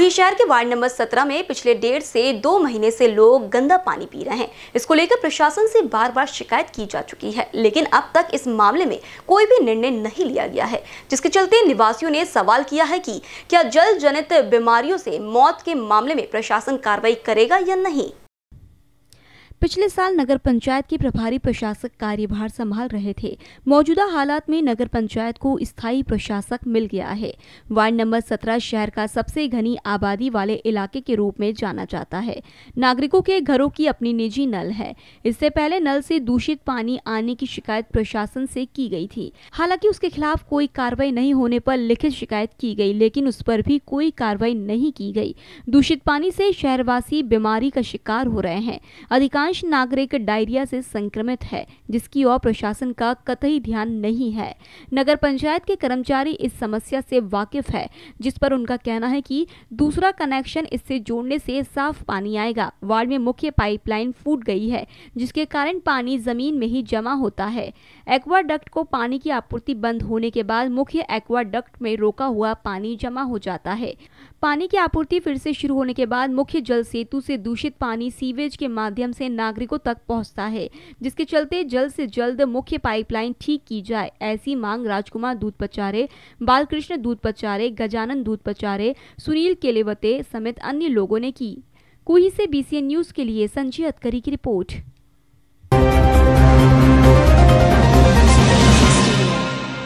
रूही शहर के ward number 17 में पिछले डेढ़ से दो महीने से लोग गंदा पानी पी रहे हैं इसको लेकर प्रशासन से बार बार शिकायत की जा चुकी है लेकिन अब तक इस मामले में कोई भी निर्णय नहीं लिया गया है जिसके चलते निवासियों ने सवाल किया है कि क्या जल जनित बीमारियों से मौत के मामले में प्रशासन कार्रवाई करेगा या नहीं पिछले साल नगर पंचायत के प्रभारी प्रशासक कार्यभार संभाल रहे थे मौजूदा हालात में नगर पंचायत को स्थायी प्रशासक मिल गया है वार्ड नंबर 17 शहर का सबसे घनी आबादी वाले इलाके के रूप में जाना जाता है नागरिकों के घरों की अपनी निजी नल है इससे पहले नल से दूषित पानी आने की शिकायत प्रशासन से की गई थी हालांकि उसके खिलाफ कोई कार्रवाई नहीं होने पर लिखित शिकायत की गई लेकिन उस पर भी कोई कार्रवाई नहीं की गई दूषित पानी से शहरवासी बीमारी का शिकार हो रहे हैं अधिकांश अधिकांश नागरिक डायरिया से संक्रमित है जिसकी ओर प्रशासन का कतई ध्यान नहीं है नगर पंचायत के कर्मचारी इस समस्या से वाकिफ है जिस पर उनका कहना है कि दूसरा कनेक्शन इससे जोड़ने से साफ पानी आएगा वार्ड में मुख्य पाइपलाइन फूट गई है जिसके कारण पानी जमीन में ही जमा होता है एक्वाडक्ट को पानी की आपूर्ति बंद होने के बाद मुख्य एक्वाडक्ट में रोका हुआ पानी जमा हो जाता है पानी की आपूर्ति फिर से शुरू होने के बाद मुख्य जल सेतु से दूषित पानी सीवेज के माध्यम से नागरिकों तक पहुंचता है जिसके चलते जल्द से जल्द मुख्य पाइपलाइन ठीक की जाए ऐसी मांग राजकुमार दूध पचारे बालकृष्ण दूध पचारे गजानन दूध पचारे सुनील केलेवते समेत अन्य लोगों ने की कोही से बीसीएन न्यूज के लिए संजय अतकरी की रिपोर्ट